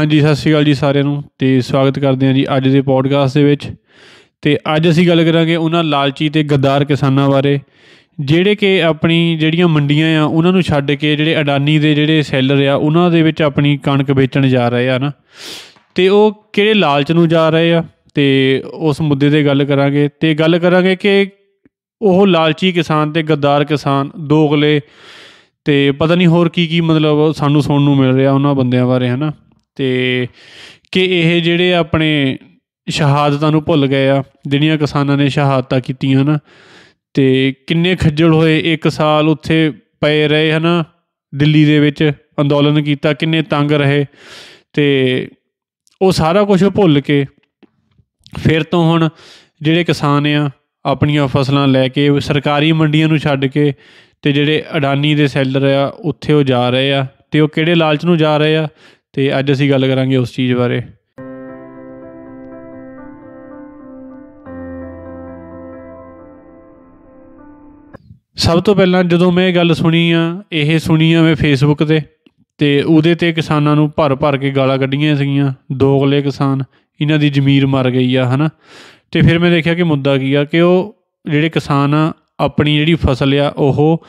ਹਾਂਜੀ ਸਤਿ ਸ਼੍ਰੀ ਅਕਾਲ ਜੀ ਸਾਰਿਆਂ ਨੂੰ ਤੇ ਸਵਾਗਤ ਕਰਦੇ ਹਾਂ ਜੀ ਅੱਜ ਦੇ ਪੋਡਕਾਸਟ ਦੇ ਵਿੱਚ ਤੇ ਅੱਜ ਅਸੀਂ ਗੱਲ ਕਰਾਂਗੇ ਉਹਨਾਂ ਲਾਲਚੀ ਤੇ ਗੱਦਾਰ ਕਿਸਾਨਾਂ ਬਾਰੇ ਜਿਹੜੇ ਕਿ ਆਪਣੀ ਜਿਹੜੀਆਂ ਮੰਡੀਆਂ ਆ ਉਹਨਾਂ ਨੂੰ ਛੱਡ ਕੇ ਜਿਹੜੇ ਅਡਾਨੀ ਦੇ ਜਿਹੜੇ ਸੈਲਰ ਆ ਉਹਨਾਂ ਦੇ ਵਿੱਚ ਆਪਣੀ ਕਣਕ ਵੇਚਣ ਜਾ ਰਹੇ ਆ ਨਾ ਤੇ ਉਹ ਕਿਹੜੇ ਲਾਲਚ ਨੂੰ ਜਾ ਰਹੇ ਆ ਤੇ ਉਸ ਮੁੱਦੇ ਤੇ ਗੱਲ ਕਰਾਂਗੇ ਤੇ ਗੱਲ ਕਰਾਂਗੇ ਕਿ ਉਹ ਲਾਲਚੀ ਕਿਸਾਨ ਤੇ ਗੱਦਾਰ ਕਿਸਾਨ ਦੋਗਲੇ ਤੇ ਪਤਾ ਨਹੀਂ ਹੋਰ ਕੀ ਕੀ ਮਤਲਬ ਸਾਨੂੰ ਸੁਣਨ ਨੂੰ ਮਿਲ ਰਿਹਾ ਉਹਨਾਂ ਬੰਦਿਆਂ ਬਾਰੇ ਹਨਾ ਤੇ ਕਿ ਇਹ ਜਿਹੜੇ ਆਪਣੇ ਸ਼ਹਾਦਤਾਂ ਨੂੰ ਭੁੱਲ ਗਏ ਆ ਜਿਹੜੀਆਂ ਕਿਸਾਨਾਂ ਨੇ ਸ਼ਹਾਦਤਾਂ ਕੀਤੀਆਂ ਨਾ ਤੇ ਕਿੰਨੇ ਖੱਜਲ ਹੋਏ ਇੱਕ ਸਾਲ ਉੱਥੇ ਪਏ ਰਹੇ ਹਨਾ ਦਿੱਲੀ ਦੇ ਵਿੱਚ ਅੰਦੋਲਨ ਕੀਤਾ ਕਿੰਨੇ ਤੰਗ ਰਹੇ ਤੇ ਉਹ ਸਾਰਾ ਕੁਝ ਭੁੱਲ ਕੇ ਫਿਰ ਤੋਂ ਹੁਣ ਜਿਹੜੇ ਕਿਸਾਨ ਆ ਆਪਣੀਆਂ ਫਸਲਾਂ ਲੈ ਕੇ ਸਰਕਾਰੀ ਮੰਡੀਆਂ ਨੂੰ ਛੱਡ ਕੇ ਤੇ ਜਿਹੜੇ ਅਡਾਨੀ ਦੇ ਸੈਲਰ ਆ ਉੱਥੇ ਉਹ ਜਾ ਰਹੇ ਆ ਤੇ ਉਹ ਕਿਹੜੇ ਲਾਲਚ ਨੂੰ ਜਾ ਰਹੇ ਆ ਤੇ ਅੱਜ ਅਸੀਂ ਗੱਲ ਕਰਾਂਗੇ ਉਸ ਚੀਜ਼ ਬਾਰੇ ਸਭ ਤੋਂ ਪਹਿਲਾਂ ਜਦੋਂ ਮੈਂ ਇਹ ਗੱਲ ਸੁਣੀ ਆ ਇਹ ਸੁਣੀ ਆ ਮੈਂ ਫੇਸਬੁੱਕ ਤੇ ਤੇ ਉਹਦੇ ਤੇ ਕਿਸਾਨਾਂ ਨੂੰ ਭਰ ਭਰ ਕੇ ਗਾਲਾਂ ਕੱਢੀਆਂ ਸੀਗੀਆਂ ਦੋਗਲੇ ਕਿਸਾਨ ਇਹਨਾਂ ਦੀ ਜ਼ਮੀਰ ਮਰ ਗਈ ਆ ਹਨਾ ਤੇ ਫਿਰ ਮੈਂ ਦੇਖਿਆ ਕਿ ਮੁੱਦਾ ਕੀ ਆ ਕਿ ਉਹ ਜਿਹੜੇ ਕਿਸਾਨ ਆ ਆਪਣੀ ਜਿਹੜੀ ਫਸਲ ਆ ਉਹ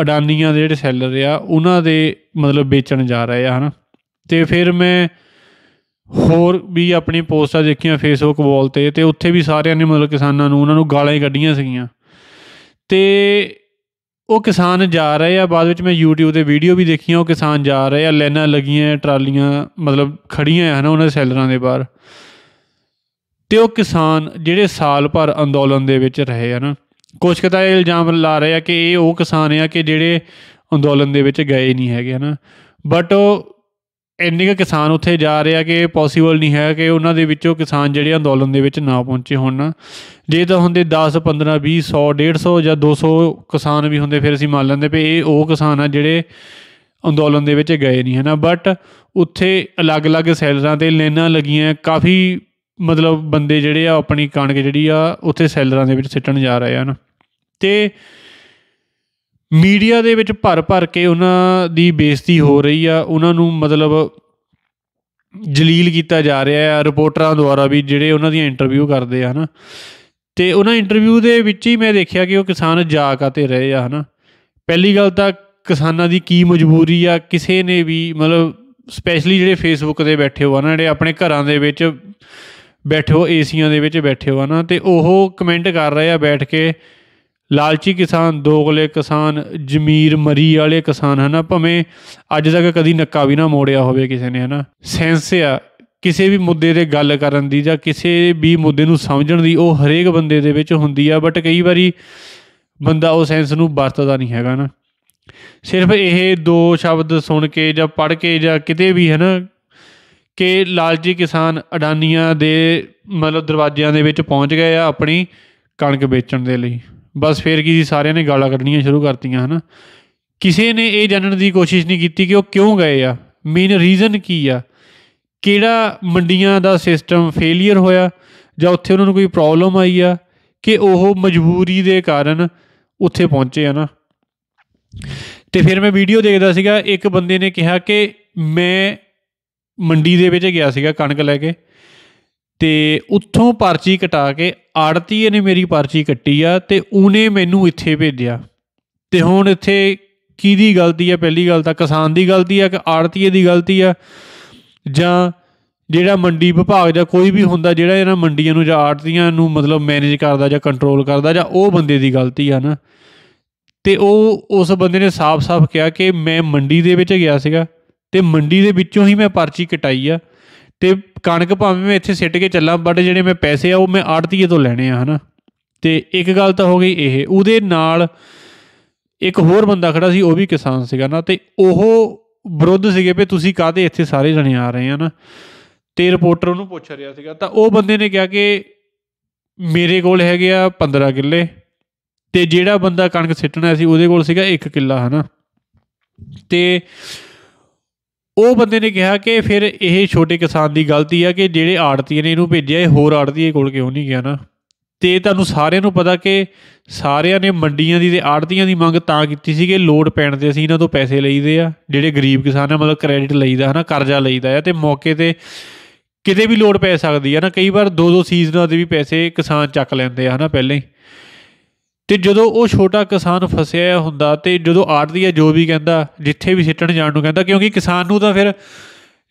ਅਡਾਨੀਆਂ ਦੇ ਜਿਹੜੇ ਸੈਲਰ ਆ ਉਹਨਾਂ ਦੇ ਮਤਲਬ ਵੇਚਣ ਜਾ ਰਹੇ ਆ ਹਨਾ ਤੇ ਫਿਰ ਮੈਂ ਹੋਰ ਵੀ ਆਪਣੀ ਪੋਸਟਾਂ ਦੇਖੀਆਂ ਫੇਸਬੁੱਕ ਵਾਲ ਤੇ ਤੇ ਉੱਥੇ ਵੀ ਸਾਰਿਆਂ ਨੇ ਮਤਲਬ ਕਿਸਾਨਾਂ ਨੂੰ ਉਹਨਾਂ ਨੂੰ ਗਾਲਾਂ ਹੀ ਕੱਢੀਆਂ ਸੀਗੀਆਂ ਤੇ ਉਹ ਕਿਸਾਨ ਜਾ ਰਹੇ ਆ ਬਾਅਦ ਵਿੱਚ ਮੈਂ YouTube ਤੇ ਵੀਡੀਓ ਵੀ ਦੇਖੀਆਂ ਉਹ ਕਿਸਾਨ ਜਾ ਰਹੇ ਆ ਲੈਣਾ ਲੱਗੀਆਂ ਟਰਾਲੀਆਂ ਮਤਲਬ ਖੜੀਆਂ ਆ ਹਨਾ ਉਹਨਾਂ ਦੇ ਸੈਲਰਾਂ ਦੇ ਬਾਹਰ ਤੇ ਉਹ ਕਿਸਾਨ ਜਿਹੜੇ ਸਾਲ ਭਰ ਅੰਦੋਲਨ ਦੇ ਵਿੱਚ ਰਹੇ ਹਨ ਕੁਝ ਕਹਤਾ ਇਹ ਇਲਜ਼ਾਮ ਲਾ ਰਹੇ ਆ ਕਿ ਇਹ ਉਹ ਕਿਸਾਨ ਆ ਕਿ ਜਿਹੜੇ ਅੰਦੋਲਨ ਦੇ ਵਿੱਚ ਗਏ ਨਹੀਂ ਹੈਗੇ ਹਨ ਬਟ ਉਹ ਇੰਨੇ ਕਿਸਾਨ ਉੱਥੇ ਜਾ ਰਹੇ ਆ ਕਿ ਪੋਸੀਬਲ ਨਹੀਂ ਹੈ ਕਿ ਉਹਨਾਂ ਦੇ ਵਿੱਚੋਂ ਕਿਸਾਨ ਜਿਹੜੇ ਅੰਦੋਲਨ ਦੇ ਵਿੱਚ ਨਾ ਪਹੁੰਚੇ ਹੋਣ ਜੇ ਤਾਂ ਹੁੰਦੇ 10 15 20 100 150 ਜਾਂ 200 ਕਿਸਾਨ ਵੀ ਹੁੰਦੇ ਫਿਰ ਅਸੀਂ ਮੰਨ ਲੈਂਦੇ ਵੀ ਇਹ ਉਹ ਕਿਸਾਨ ਆ ਜਿਹੜੇ ਅੰਦੋਲਨ ਦੇ ਵਿੱਚ ਗਏ ਨਹੀਂ ਹਨਾ ਬਟ ਉੱਥੇ ਅਲੱਗ-ਅਲੱਗ ਸੈਲਰਾਂ ਤੇ ਲੈਣਾ ਲੱਗੀਆਂ ਕਾਫੀ ਮਤਲਬ ਬੰਦੇ ਜਿਹੜੇ ਆ ਆਪਣੀ ਕਣਕ ਜਿਹੜੀ ਆ ਉੱਥੇ ਸੈਲਰਾਂ ਦੇ ਵਿੱਚ ਸਿੱਟਣ ਜਾ ਰਹੇ ਹਨ ਤੇ ਮੀਡੀਆ ਦੇ ਵਿੱਚ ਭਰ ਭਰ ਕੇ ਉਹਨਾਂ ਦੀ ਬੇਇੱਜ਼ਤੀ ਹੋ ਰਹੀ ਆ ਉਹਨਾਂ ਨੂੰ ਮਤਲਬ ਜਲੀਲ ਕੀਤਾ ਜਾ ਰਿਹਾ ਆ ਰਿਪੋਰਟਰਾਂ ਦੁਆਰਾ ਵੀ ਜਿਹੜੇ ਉਹਨਾਂ ਦੀਆਂ ਇੰਟਰਵਿਊ ਕਰਦੇ ਆ ਹਨਾ ਤੇ ਉਹਨਾਂ ਇੰਟਰਵਿਊ ਦੇ ਵਿੱਚ ਹੀ ਮੈਂ ਦੇਖਿਆ ਕਿ ਉਹ ਕਿਸਾਨ ਜਾਗ ਤੇ ਰਹੇ ਆ ਹਨਾ ਪਹਿਲੀ ਗੱਲ ਤਾਂ ਕਿਸਾਨਾਂ ਦੀ ਕੀ ਮਜਬੂਰੀ ਆ ਕਿਸੇ ਨੇ ਵੀ ਮਤਲਬ ਸਪੈਸ਼ਲੀ ਜਿਹੜੇ ਫੇਸਬੁੱਕ ਤੇ ਬੈਠੇ ਹੋ ਆ ਨਾ ਜਿਹੜੇ ਆਪਣੇ ਘਰਾਂ ਦੇ ਵਿੱਚ ਬੈਠੇ ਹੋ ਏਸੀਆਂ ਦੇ ਵਿੱਚ ਬੈਠੇ ਹੋ ਆ ਨਾ ਤੇ ਉਹ ਕਮੈਂਟ ਕਰ ਰਹੇ ਆ ਬੈਠ ਕੇ ਲਾਲਚੀ ਕਿਸਾਨ ਦੋਗਲੇ ਕਿਸਾਨ ਜ਼ਮੀਰ ਮਰੀ ਵਾਲੇ ਕਿਸਾਨ ਹਨਾ ਭਵੇਂ ਅੱਜ ਤੱਕ ਕਦੀ ਨੱਕਾ ਵੀ ਨਾ ਮੋੜਿਆ ਹੋਵੇ ਕਿਸੇ ਨੇ ਹਨਾ ਸੈਂਸ ਆ ਕਿਸੇ ਵੀ ਮੁੱਦੇ ਤੇ ਗੱਲ ਕਰਨ ਦੀ ਜਾਂ ਕਿਸੇ ਵੀ ਮੁੱਦੇ ਨੂੰ ਸਮਝਣ ਦੀ ਉਹ ਹਰੇਕ ਬੰਦੇ ਦੇ ਵਿੱਚ ਹੁੰਦੀ ਆ ਬਟ ਕਈ ਵਾਰੀ ਬੰਦਾ ਉਹ ਸੈਂਸ ਨੂੰ ਵਰਤਦਾ ਨਹੀਂ ਹੈਗਾ ਨਾ ਸਿਰਫ ਇਹ ਦੋ ਸ਼ਬਦ ਸੁਣ ਕੇ ਜਾਂ ਪੜ੍ਹ ਕੇ ਜਾਂ ਕਿਤੇ ਵੀ ਹਨਾ ਕਿ ਲਾਲਜੀ ਕਿਸਾਨ ਅਡਾਨੀਆਂ ਦੇ ਮਤਲਬ ਦਰਵਾਜ਼ਿਆਂ ਦੇ ਵਿੱਚ ਪਹੁੰਚ ਗਏ ਆ ਆਪਣੀ ਕਣਕ ਵੇਚਣ ਦੇ ਲਈ ਬਸ ਫੇਰ ਕੀ ਸੀ ਸਾਰਿਆਂ ਨੇ ਗਾਲਾਂ ਕੱਢਣੀਆਂ ਸ਼ੁਰੂ ਕਰਤੀਆਂ ਹਨਾ ਕਿਸੇ ਨੇ ਇਹ ਜਾਣਨ ਦੀ ਕੋਸ਼ਿਸ਼ ਨਹੀਂ ਕੀਤੀ ਕਿ ਉਹ ਕਿਉਂ ਗਏ ਆ ਮੇਨ ਰੀਜ਼ਨ ਕੀ ਆ ਕਿਹੜਾ ਮੰਡੀਆਂ ਦਾ ਸਿਸਟਮ ਫੇਲਿਅਰ ਹੋਇਆ ਜਾਂ ਉੱਥੇ ਉਹਨਾਂ ਨੂੰ ਕੋਈ ਪ੍ਰੋਬਲਮ ਆਈ ਆ ਕਿ ਉਹ ਮਜਬੂਰੀ ਦੇ ਕਾਰਨ ਉੱਥੇ ਪਹੁੰਚੇ ਹਨਾ ਤੇ ਫਿਰ ਮੈਂ ਵੀਡੀਓ ਦੇਖਦਾ ਸੀਗਾ ਇੱਕ ਬੰਦੇ ਨੇ ਕਿਹਾ ਕਿ ਮੈਂ ਮੰਡੀ ਦੇ ਵਿੱਚ ਗਿਆ ਸੀਗਾ ਕਣਕ ਲੈ ਕੇ ਤੇ ਉੱਥੋਂ ਪਰਚੀ ਕਟਾ ਕੇ ਆੜਤੀਏ ਨੇ ਮੇਰੀ ਪਰਚੀ ਕੱਟੀ ਆ ਤੇ ਉਹਨੇ ਮੈਨੂੰ ਇੱਥੇ ਭੇਜਿਆ ਤੇ ਹੁਣ ਇੱਥੇ ਕਿਹਦੀ ਗਲਤੀ ਆ ਪਹਿਲੀ ਗੱਲ ਤਾਂ ਕਿਸਾਨ ਦੀ ਗਲਤੀ ਆ ਕਿ ਆੜਤੀਏ ਦੀ ਗਲਤੀ ਆ ਜਾਂ ਜਿਹੜਾ ਮੰਡੀ ਵਿਭਾਗ ਜਾਂ ਕੋਈ ਵੀ ਹੁੰਦਾ ਜਿਹੜਾ ਇਹਨਾਂ ਮੰਡੀਆਂ ਨੂੰ ਜਾਂ ਆੜਤੀਆਂ ਨੂੰ ਮਤਲਬ ਮੈਨੇਜ ਕਰਦਾ ਜਾਂ ਕੰਟਰੋਲ ਕਰਦਾ ਜਾਂ ਉਹ ਬੰਦੇ ਦੀ ਗਲਤੀ ਆ ਨਾ ਤੇ ਉਹ ਉਸ ਬੰਦੇ ਨੇ ਸਾਫ਼-ਸਾਫ਼ ਕਿਹਾ ਕਿ ਮੈਂ ਮੰਡੀ ਦੇ ਵਿੱਚ ਗਿਆ ਸੀਗਾ ਤੇ ਮੰਡੀ ਦੇ ਵਿੱਚੋਂ ਹੀ ਮੈਂ ਪਰਚੀ ਕਟਾਈ ਆ ਤੇ ਕਣਕ ਭਾਵੇਂ ਮੈਂ ਇੱਥੇ ਸਿੱਟ ਕੇ ਚੱਲਾਂ ਬਟ ਜਿਹੜੇ ਮੈਂ ਪੈਸੇ ਆ ਉਹ ਮੈਂ ਆੜਤੀਏ ਤੋਂ ਲੈਣੇ ਆ ਹਨਾ ਤੇ ਇੱਕ ਗੱਲ ਤਾਂ ਹੋ ਗਈ ਇਹ ਉਹਦੇ ਨਾਲ ਇੱਕ ਹੋਰ ਬੰਦਾ ਖੜਾ ਸੀ ਉਹ ਵੀ ਕਿਸਾਨ ਸੀਗਾ ਨਾ ਤੇ ਉਹ ਵਿਰੋਧ ਸੀਗੇ ਵੀ ਤੁਸੀਂ ਕਾਹਦੇ ਇੱਥੇ ਸਾਰੇ ਜਣੇ ਆ ਰਹੇ ਆ ਨਾ ਤੇ ਰਿਪੋਰਟਰ ਉਹਨੂੰ ਪੁੱਛ ਰਿਹਾ ਸੀਗਾ ਤਾਂ ਉਹ ਬੰਦੇ ਨੇ ਕਿਹਾ ਕਿ ਮੇਰੇ ਕੋਲ ਹੈਗੇ ਆ 15 ਕਿੱਲੇ ਤੇ ਜਿਹੜਾ ਬੰਦਾ ਕਣਕ ਸਿੱਟਣਾ ਸੀ ਉਹਦੇ ਕੋਲ ਸੀਗਾ 1 ਕਿੱਲਾ ਹਨਾ ਤੇ ਉਹ ਬੰਦੇ ਨੇ ਕਿਹਾ ਕਿ ਫਿਰ ਇਹ ਛੋਟੇ ਕਿਸਾਨ ਦੀ ਗਲਤੀ ਆ ਕਿ ਜਿਹੜੇ ਆੜਤੀ ਨੇ ਇਹਨੂੰ ਭੇਜਿਆ ਇਹ ਹੋਰ ਆੜਤੀਏ ਕੋਲ ਕਿਉਂ ਨਹੀਂ ਗਿਆ ਨਾ ਤੇ ਤੁਹਾਨੂੰ ਸਾਰਿਆਂ ਨੂੰ ਪਤਾ ਕਿ ਸਾਰਿਆਂ ਨੇ ਮੰਡੀਆਂ ਦੀ ਤੇ ਆੜਤੀਆਂ ਦੀ ਮੰਗ ਤਾਂ ਕੀਤੀ ਸੀ ਕਿ ਲੋਡ ਪੈਣ ਤੇ ਅਸੀਂ ਇਹਨਾਂ ਤੋਂ ਪੈਸੇ ਲਈਦੇ ਆ ਜਿਹੜੇ ਗਰੀਬ ਕਿਸਾਨ ਆ ਮਤਲਬ ਕ੍ਰੈਡਿਟ ਲਈਦਾ ਹਨਾ ਕਰਜ਼ਾ ਲਈਦਾ ਆ ਤੇ ਮੌਕੇ ਤੇ ਕਿਤੇ ਵੀ ਲੋਡ ਪੈ ਸਕਦੀ ਆ ਨਾ ਕਈ ਵਾਰ ਦੋ ਦੋ ਸੀਜ਼ਨਾਂ ਦੇ ਵੀ ਪੈਸੇ ਕਿਸਾਨ ਚੱਕ ਲੈਂਦੇ ਆ ਹਨਾ ਪਹਿਲਾਂ ਹੀ ਤੇ ਜਦੋਂ ਉਹ ਛੋਟਾ ਕਿਸਾਨ ਫਸਿਆ ਹੁੰਦਾ ਤੇ ਜਦੋਂ ਆੜਦੀ ਜੋ ਵੀ ਕਹਿੰਦਾ ਜਿੱਥੇ ਵੀ ਸਿੱਟਣ ਜਾਣ ਨੂੰ ਕਹਿੰਦਾ ਕਿਉਂਕਿ ਕਿਸਾਨ ਨੂੰ ਤਾਂ ਫਿਰ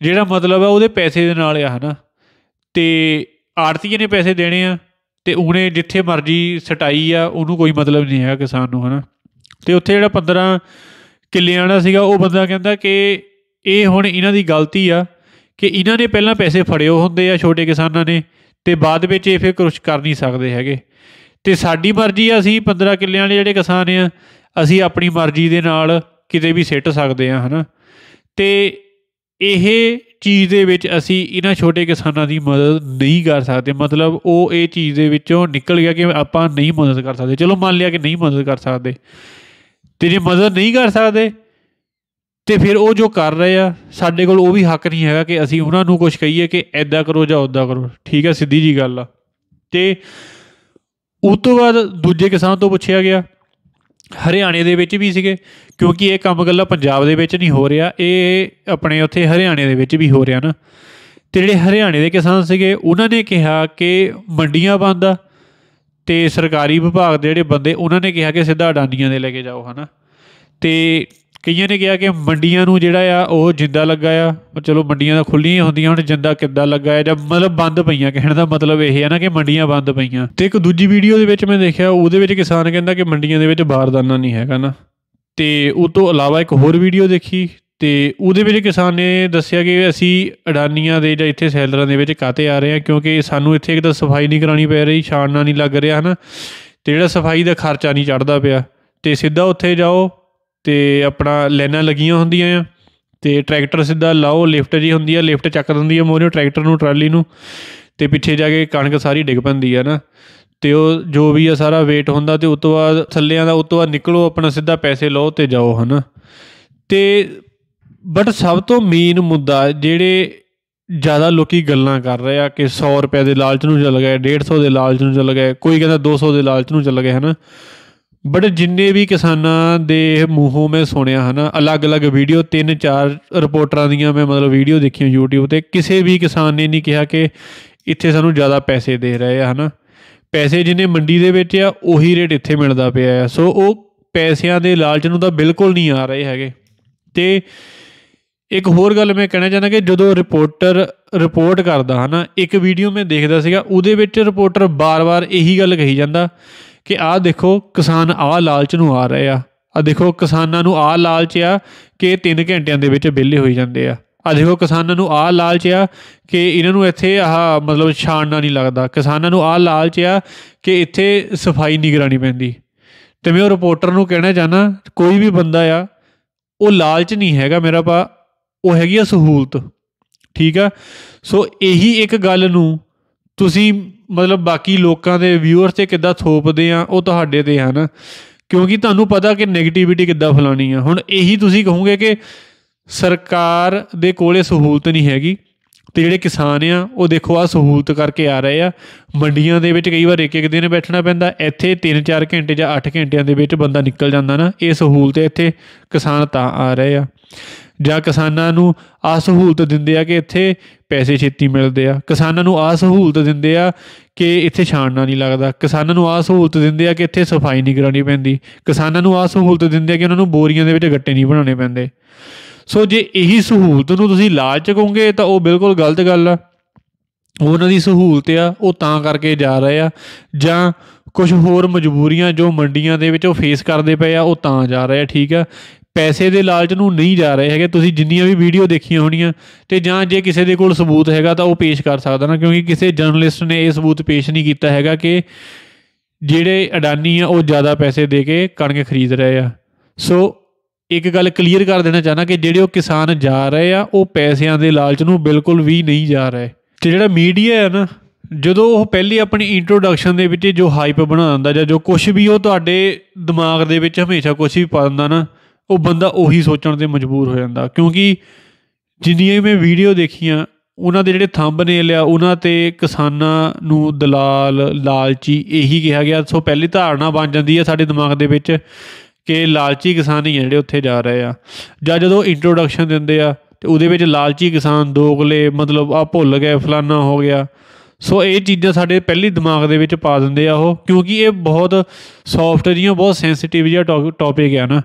ਜਿਹੜਾ ਮਤਲਬ ਹੈ ਉਹਦੇ ਪੈਸੇ ਦੇ ਨਾਲ ਆ ਹਨਾ ਤੇ ਆੜਤੀਏ ਨੇ ਪੈਸੇ ਦੇਣੇ ਆ ਤੇ ਉਹਨੇ ਜਿੱਥੇ ਮਰਜ਼ੀ ਸਟਾਈ ਆ ਉਹਨੂੰ ਕੋਈ ਮਤਲਬ ਨਹੀਂ ਹੈਗਾ ਕਿਸਾਨ ਨੂੰ ਹਨਾ ਤੇ ਉੱਥੇ ਜਿਹੜਾ 15 ਕਿੱਲੇ ਆਣਾ ਸੀਗਾ ਉਹ ਬੰਦਾ ਕਹਿੰਦਾ ਕਿ ਇਹ ਹੁਣ ਇਹਨਾਂ ਦੀ ਗਲਤੀ ਆ ਕਿ ਇਹਨਾਂ ਨੇ ਪਹਿਲਾਂ ਪੈਸੇ ਫੜਿਓ ਹੁੰਦੇ ਆ ਛੋਟੇ ਕਿਸਾਨਾਂ ਨੇ ਤੇ ਬਾਅਦ ਵਿੱਚ ਇਹ ਫਿਰ ਕੁਝ ਕਰ ਨਹੀਂ ਸਕਦੇ ਹੈਗੇ ਤੇ ਸਾਡੀ ਮਰਜ਼ੀ ਆ ਅਸੀਂ 15 ਕਿੱਲਿਆਂ ਵਾਲੇ ਜਿਹੜੇ ਕਿਸਾਨ ਆ ਅਸੀਂ ਆਪਣੀ ਮਰਜ਼ੀ ਦੇ ਨਾਲ ਕਿਤੇ ਵੀ ਸਿੱਟ ਸਕਦੇ ਆ ਹਨਾ ਤੇ ਇਹ ਚੀਜ਼ ਦੇ ਵਿੱਚ ਅਸੀਂ ਇਹਨਾਂ ਛੋਟੇ ਕਿਸਾਨਾਂ ਦੀ ਮਦਦ ਨਹੀਂ ਕਰ ਸਕਦੇ ਮਤਲਬ ਉਹ ਇਹ ਚੀਜ਼ ਦੇ ਵਿੱਚੋਂ ਨਿਕਲ ਗਿਆ ਕਿ ਆਪਾਂ ਨਹੀਂ ਮਦਦ ਕਰ ਸਕਦੇ ਚਲੋ ਮੰਨ ਲਿਆ ਕਿ ਨਹੀਂ ਮਦਦ ਕਰ ਸਕਦੇ ਤੇ ਜੇ ਮਦਦ ਨਹੀਂ ਕਰ ਸਕਦੇ ਤੇ ਫਿਰ ਉਹ ਜੋ ਕਰ ਰਹੇ ਆ ਸਾਡੇ ਕੋਲ ਉਹ ਵੀ ਹੱਕ ਨਹੀਂ ਹੈਗਾ ਕਿ ਅਸੀਂ ਉਹਨਾਂ ਨੂੰ ਕੁਝ ਕਹੀਏ ਕਿ ਐਦਾਂ ਕਰੋ ਜਾਂ ਉਦਾਂ ਕਰੋ ਠੀਕ ਹੈ ਸਿੱਧੀ ਜੀ ਗੱਲ ਆ ਤੇ ਉਸ ਤੋਂ ਬਾਅਦ ਦੂਜੇ ਕਿਸਾਨਾਂ ਤੋਂ ਪੁੱਛਿਆ ਗਿਆ ਹਰਿਆਣੇ ਦੇ ਵਿੱਚ ਵੀ ਸੀਗੇ ਕਿਉਂਕਿ ਇਹ ਕੰਮ ਗੱਲਾਂ ਪੰਜਾਬ ਦੇ ਵਿੱਚ ਨਹੀਂ ਹੋ ਰਿਹਾ ਇਹ ਆਪਣੇ ਉੱਥੇ ਹਰਿਆਣੇ ਦੇ ਵਿੱਚ ਵੀ ਹੋ ਰਿਹਾ ਨਾ ਤੇ ਜਿਹੜੇ ਹਰਿਆਣੇ ਦੇ ਕਿਸਾਨ ਸੀਗੇ ਉਹਨਾਂ ਨੇ ਕਿਹਾ ਕਿ ਮੰਡੀਆਂ ਬੰਦ ਆ ਤੇ ਸਰਕਾਰੀ ਵਿਭਾਗ ਦੇ ਜਿਹੜੇ ਬੰਦੇ ਉਹਨਾਂ ਨੇ ਕਿਹਾ ਕਿ ਸਿੱਧਾ ਅਡਾਨੀਆਂ ਦੇ ਲੈ ਕੇ ਜਾਓ ਹਨਾ ਤੇ ਕਈਆਂ ਨੇ ਕਿਹਾ ਕਿ ਮੰਡੀਆਂ ਨੂੰ ਜਿਹੜਾ ਆ ਉਹ ਜਿੰਦਾ ਲੱਗਾ ਆ ਚਲੋ ਮੰਡੀਆਂ ਤਾਂ ਖੁੱਲੀਆਂ ਹੁੰਦੀਆਂ ਹੁਣ ਜਿੰਦਾ ਕਿੱਦਾਂ ਲੱਗਾ ਆ ਜਾਂ ਮਤਲਬ ਬੰਦ ਪਈਆਂ ਕਹਿਣ ਦਾ ਮਤਲਬ ਇਹ ਹੈ ਨਾ ਕਿ ਮੰਡੀਆਂ ਬੰਦ ਪਈਆਂ ਤੇ ਇੱਕ ਦੂਜੀ ਵੀਡੀਓ ਦੇ ਵਿੱਚ ਮੈਂ ਦੇਖਿਆ ਉਹਦੇ ਵਿੱਚ ਕਿਸਾਨ ਕਹਿੰਦਾ ਕਿ ਮੰਡੀਆਂ ਦੇ ਵਿੱਚ ਬਾਰਦਾਨਾ ਨਹੀਂ ਹੈਗਾ ਨਾ ਤੇ ਉਹ ਤੋਂ ਇਲਾਵਾ ਇੱਕ ਹੋਰ ਵੀਡੀਓ ਦੇਖੀ ਤੇ ਉਹਦੇ ਵਿੱਚ ਕਿਸਾਨ ਨੇ ਦੱਸਿਆ ਕਿ ਅਸੀਂ ਅਡਾਨੀਆਂ ਦੇ ਜਾਂ ਇੱਥੇ ਸੈਲਰਾਂ ਦੇ ਵਿੱਚ ਕਾਤੇ ਆ ਰਹੇ ਹਾਂ ਕਿਉਂਕਿ ਸਾਨੂੰ ਇੱਥੇ ਇੱਕ ਤਾਂ ਸਫਾਈ ਨਹੀਂ ਕਰਾਣੀ ਪੈ ਰਹੀ ਛਾਣਨਾ ਨਹੀਂ ਲੱਗ ਰਿਹਾ ਹਨਾ ਤੇ ਜਿਹੜਾ ਸਫਾਈ ਦਾ ਖਰਚਾ ਨਹੀਂ ਚੜਦਾ ਪਿਆ ਤੇ ਸਿੱਧਾ ਉੱਥੇ ਜਾਓ ਤੇ ਆਪਣਾ ਲੈਨਾਂ ਲੱਗੀਆਂ ਹੁੰਦੀਆਂ ਆ ਤੇ ਟਰੈਕਟਰ ਸਿੱਧਾ ਲਾਓ ਲਿਫਟ ਜੀ ਹੁੰਦੀ ਆ ਲਿਫਟ ਚੱਕ ਦਿੰਦੀ ਆ ਮੋਰੀਓ ਟਰੈਕਟਰ ਨੂੰ ਟਰਾਲੀ ਨੂੰ ਤੇ ਪਿੱਛੇ ਜਾ ਕੇ ਕਣਕ ਸਾਰੀ ਡਿੱਗ ਪੈਂਦੀ ਆ ਨਾ ਤੇ ਉਹ ਜੋ ਵੀ ਆ ਸਾਰਾ weight ਹੁੰਦਾ ਤੇ ਉਸ ਤੋਂ ਬਾਅਦ ਥੱਲਿਆਂ ਦਾ ਉਸ ਤੋਂ ਬਾਅਦ ਨਿਕਲੋ ਆਪਣਾ ਸਿੱਧਾ ਪੈਸੇ ਲਓ ਤੇ ਜਾਓ ਹਨਾ ਤੇ ਬਟ ਸਭ ਤੋਂ ਮੇਨ ਮੁੱਦਾ ਜਿਹੜੇ ਜ਼ਿਆਦਾ ਲੋਕੀ ਗੱਲਾਂ ਕਰ ਰਹੇ ਆ ਕਿ 100 ਰੁਪਏ ਦੇ ਲਾਲਚ ਨੂੰ ਚੱਲ ਗਏ 150 ਦੇ ਲਾਲਚ ਨੂੰ ਚੱਲ ਗਏ ਕੋਈ ਕਹਿੰਦਾ 200 ਦੇ ਲਾਲਚ ਨੂੰ ਚੱਲ ਗਏ ਹਨਾ ਬਟ ਜਿੰਨੇ ਵੀ ਕਿਸਾਨਾਂ ਦੇ ਮੂੰਹੋਂ ਮੈਂ ਸੁਣਿਆ ਹਨਾ ਅਲੱਗ-ਅਲੱਗ ਵੀਡੀਓ ਤਿੰਨ ਚਾਰ ਰਿਪੋਰਟਰਾਂ ਦੀਆਂ ਮੈਂ ਮਤਲਬ ਵੀਡੀਓ ਦੇਖੀਆਂ YouTube ਤੇ ਕਿਸੇ ਵੀ ਕਿਸਾਨ ਨੇ ਨਹੀਂ ਕਿਹਾ ਕਿ ਇੱਥੇ ਸਾਨੂੰ ਜ਼ਿਆਦਾ ਪੈਸੇ ਦੇ ਰਹੇ ਆ ਹਨਾ ਪੈਸੇ ਜਿੰਨੇ ਮੰਡੀ ਦੇ ਵਿੱਚ ਆ ਉਹੀ ਰੇਟ ਇੱਥੇ ਮਿਲਦਾ ਪਿਆ ਆ ਸੋ ਉਹ ਪੈਸਿਆਂ ਦੇ ਲਾਲਚ ਨੂੰ ਤਾਂ ਬਿਲਕੁਲ ਨਹੀਂ ਆ ਰਹੇ ਹੈਗੇ ਤੇ ਇੱਕ ਹੋਰ ਗੱਲ ਮੈਂ ਕਹਿਣਾ ਚਾਹੁੰਦਾ ਕਿ ਜਦੋਂ ਰਿਪੋਰਟਰ ਰਿਪੋਰਟ ਕਰਦਾ ਹਨਾ ਇੱਕ ਵੀਡੀਓ ਮੈਂ ਦੇਖਦਾ ਸੀਗਾ ਉਹਦੇ ਵਿੱਚ ਰਿਪੋਰਟਰ ਬਾਰ-ਬਾਰ ਇਹੀ ਗੱਲ ਕਹੀ ਜਾਂਦਾ ਕਿ ਆਹ ਦੇਖੋ ਕਿਸਾਨ ਆਹ ਲਾਲਚ ਨੂੰ ਆ ਰਹੇ ਆ ਆ ਦੇਖੋ ਕਿਸਾਨਾਂ ਨੂੰ ਆਹ ਲਾਲਚ ਆ ਕਿ 3 ਘੰਟਿਆਂ ਦੇ ਵਿੱਚ ਬਿੱਲੇ ਹੋਈ ਜਾਂਦੇ ਆ ਆ ਦੇਖੋ ਕਿਸਾਨਾਂ ਨੂੰ ਆਹ ਲਾਲਚ ਆ ਕਿ ਇਹਨਾਂ ਨੂੰ ਇੱਥੇ ਆਹ ਮਤਲਬ ਛਾਣਨਾ ਨਹੀਂ ਲੱਗਦਾ ਕਿਸਾਨਾਂ ਨੂੰ ਆਹ ਲਾਲਚ ਆ ਕਿ ਇੱਥੇ ਸਫਾਈ ਨਹੀਂ ਕਰਾਣੀ ਪੈਂਦੀ ਤੇ ਮੈਂ ਉਹ ਰਿਪੋਰਟਰ ਨੂੰ ਕਹਿਣਾ ਚਾਹਨਾ ਕੋਈ ਵੀ ਬੰਦਾ ਆ ਉਹ ਲਾਲਚ ਨਹੀਂ ਹੈਗਾ ਮੇਰਾ ਪਾ ਉਹ ਹੈਗੀ ਆ ਸਹੂਲਤ ਠੀਕ ਆ ਸੋ ਇਹੀ ਇੱਕ ਗੱਲ ਨੂੰ ਤੁਸੀਂ ਮਤਲਬ ਬਾਕੀ ਲੋਕਾਂ ਦੇ ਵਿਊਅਰ ਤੇ ਕਿੱਦਾਂ ਥੋਪਦੇ ਆ ਉਹ ਤੁਹਾਡੇ ਤੇ ਹਨ ਕਿਉਂਕਿ ਤੁਹਾਨੂੰ ਪਤਾ ਕਿ 네ਗੇਟਿਵਿਟੀ ਕਿੱਦਾਂ ਫਲਾਣੀ ਆ ਹੁਣ ਇਹੀ ਤੁਸੀਂ ਕਹੋਗੇ ਕਿ ਸਰਕਾਰ ਦੇ ਕੋਲੇ ਸਹੂਲਤ ਨਹੀਂ ਹੈਗੀ ਤੇ ਜਿਹੜੇ ਕਿਸਾਨ ਆ ਉਹ ਦੇਖੋ ਆ ਸਹੂਲਤ ਕਰਕੇ ਆ ਰਹੇ ਆ ਮੰਡੀਆਂ ਦੇ ਵਿੱਚ ਕਈ ਵਾਰ ਇੱਕ ਇੱਕ ਦਿਨ ਬੈਠਣਾ ਪੈਂਦਾ ਇੱਥੇ 3-4 ਘੰਟੇ ਜਾਂ 8 ਘੰਟਿਆਂ ਦੇ ਵਿੱਚ ਬੰਦਾ ਨਿਕਲ ਜਾਂਦਾ ਨਾ ਇਹ ਸਹੂਲਤ ਇੱਥੇ ਕਿਸਾਨ ਤਾਂ ਆ ਰਹੇ ਆ ਜਾਂ ਕਿਸਾਨਾਂ ਨੂੰ ਆ ਸਹੂਲਤ ਦਿੰਦੇ ਆ ਕਿ ਇੱਥੇ ਪੈਸੇ ਛੇਤੀ ਮਿਲਦੇ ਆ ਕਿਸਾਨਾਂ ਨੂੰ ਆ ਸਹੂਲਤ ਦਿੰਦੇ ਆ ਕਿ ਇੱਥੇ ਛਾਣਨਾ ਨਹੀਂ ਲੱਗਦਾ ਕਿਸਾਨਾਂ ਨੂੰ ਆ ਸਹੂਲਤ ਦਿੰਦੇ ਆ ਕਿ ਇੱਥੇ ਸਫਾਈ ਨਹੀਂ ਕਰਾਉਣੀ ਪੈਂਦੀ ਕਿਸਾਨਾਂ ਨੂੰ ਆ ਸਹੂਲਤ ਦਿੰਦੇ ਆ ਕਿ ਉਹਨਾਂ ਨੂੰ ਬੋਰੀਆਂ ਦੇ ਵਿੱਚ ਗੱਟੇ ਨਹੀਂ ਬਣਾਉਣੇ ਪੈਂਦੇ ਸੋ ਜੇ ਇਹੀ ਸਹੂਲਤ ਨੂੰ ਤੁਸੀਂ ਲਾਲਚ ਕਹੋਗੇ ਤਾਂ ਉਹ ਬਿਲਕੁਲ ਗਲਤ ਗੱਲ ਆ ਉਹਨਾਂ ਦੀ ਸਹੂਲਤ ਆ ਉਹ ਤਾਂ ਕਰਕੇ ਜਾ ਰਹੇ ਆ ਜਾਂ ਕੁਝ ਹੋਰ ਮਜਬੂਰੀਆਂ ਜੋ ਮੰਡੀਆਂ ਦੇ ਵਿੱਚ ਉਹ ਫੇਸ ਕਰਦੇ ਪਏ ਆ ਉਹ ਤਾਂ ਜਾ ਰਹੇ ਆ ਠੀਕ ਆ ਪੈਸੇ ਦੇ ਲਾਲਚ ਨੂੰ ਨਹੀਂ ਜਾ ਰਹੇ ਹੈਗੇ ਤੁਸੀਂ ਜਿੰਨੀਆਂ ਵੀ ਵੀਡੀਓ ਦੇਖੀਆਂ ਹੋਣੀਆਂ ਤੇ ਜਾਂ ਜੇ ਕਿਸੇ ਦੇ ਕੋਲ ਸਬੂਤ ਹੈਗਾ ਤਾਂ ਉਹ ਪੇਸ਼ ਕਰ ਸਕਦਾ ਨਾ ਕਿਉਂਕਿ ਕਿਸੇ ਜਰਨਲਿਸਟ ਨੇ ਇਹ ਸਬੂਤ ਪੇਸ਼ ਨਹੀਂ ਕੀਤਾ ਹੈਗਾ ਕਿ ਜਿਹੜੇ ਅਡਾਨੀ ਆ ਉਹ ਜ਼ਿਆਦਾ ਪੈਸੇ ਦੇ ਕੇ ਕਣਕ ਖਰੀਦ ਰਹੇ ਆ ਸੋ ਇੱਕ ਗੱਲ ਕਲੀਅਰ ਕਰ ਦੇਣਾ ਚਾਹਨਾ ਕਿ ਜਿਹੜੇ ਉਹ ਕਿਸਾਨ ਜਾ ਰਹੇ ਆ ਉਹ ਪੈਸਿਆਂ ਦੇ ਲਾਲਚ ਨੂੰ ਬਿਲਕੁਲ ਵੀ ਨਹੀਂ ਜਾ ਰਹੇ ਤੇ ਜਿਹੜਾ ਮੀਡੀਆ ਹੈ ਨਾ ਜਦੋਂ ਉਹ ਪਹਿਲੀ ਆਪਣੀ ਇੰਟਰੋਡਕਸ਼ਨ ਦੇ ਵਿੱਚ ਜੋ ਹਾਈਪ ਬਣਾ ਦਿੰਦਾ ਜਾਂ ਜੋ ਕੁਝ ਵੀ ਉਹ ਤੁਹਾਡੇ ਦਿਮਾਗ ਦੇ ਵਿੱਚ ਹਮੇਸ਼ਾ ਕੁਝ ਵੀ ਪਾ ਦਿੰਦਾ ਨਾ ਉਹ ਬੰਦਾ ਉਹੀ ਸੋਚਣ ਤੇ ਮਜਬੂਰ ਹੋ ਜਾਂਦਾ ਕਿਉਂਕਿ ਜਿੰਨੀਆਂ ਵੀ ਮੈਂ ਵੀਡੀਓ ਦੇਖੀਆਂ ਉਹਨਾਂ ਦੇ ਜਿਹੜੇ ਥੰਬ ਨੇ ਲਿਆ ਉਹਨਾਂ ਤੇ ਕਿਸਾਨਾਂ ਨੂੰ ਦਲਾਲ ਲਾਲਚੀ ਇਹੀ ਕਿਹਾ ਗਿਆ ਸੋ ਪਹਿਲੀ ਧਾਰਨਾ ਬਣ ਜਾਂਦੀ ਹੈ ਸਾਡੇ ਦਿਮਾਗ ਦੇ ਵਿੱਚ ਕਿ ਲਾਲਚੀ ਕਿਸਾਨ ਹੀ ਜਿਹੜੇ ਉੱਥੇ ਜਾ ਰਹੇ ਆ ਜਾਂ ਜਦੋਂ ਇੰਟਰੋਡਕਸ਼ਨ ਦਿੰਦੇ ਆ ਤੇ ਉਹਦੇ ਵਿੱਚ ਲਾਲਚੀ ਕਿਸਾਨ ਦੋਗਲੇ ਮਤਲਬ ਆ ਭੁੱਲ ਗਏ ਫਲਾਨਾ ਹੋ ਗਿਆ ਸੋ ਇਹ ਚੀਜ਼ਾਂ ਸਾਡੇ ਪਹਿਲੀ ਦਿਮਾਗ ਦੇ ਵਿੱਚ ਪਾ ਦਿੰਦੇ ਆ ਉਹ ਕਿਉਂਕਿ ਇਹ ਬਹੁਤ ਸੌਫਟ ਜੀਆਂ ਬਹੁਤ ਸੈਂਸਿਟਿਵ ਜਿਹਾ ਟੌਪਿਕ ਹੈ ਨਾ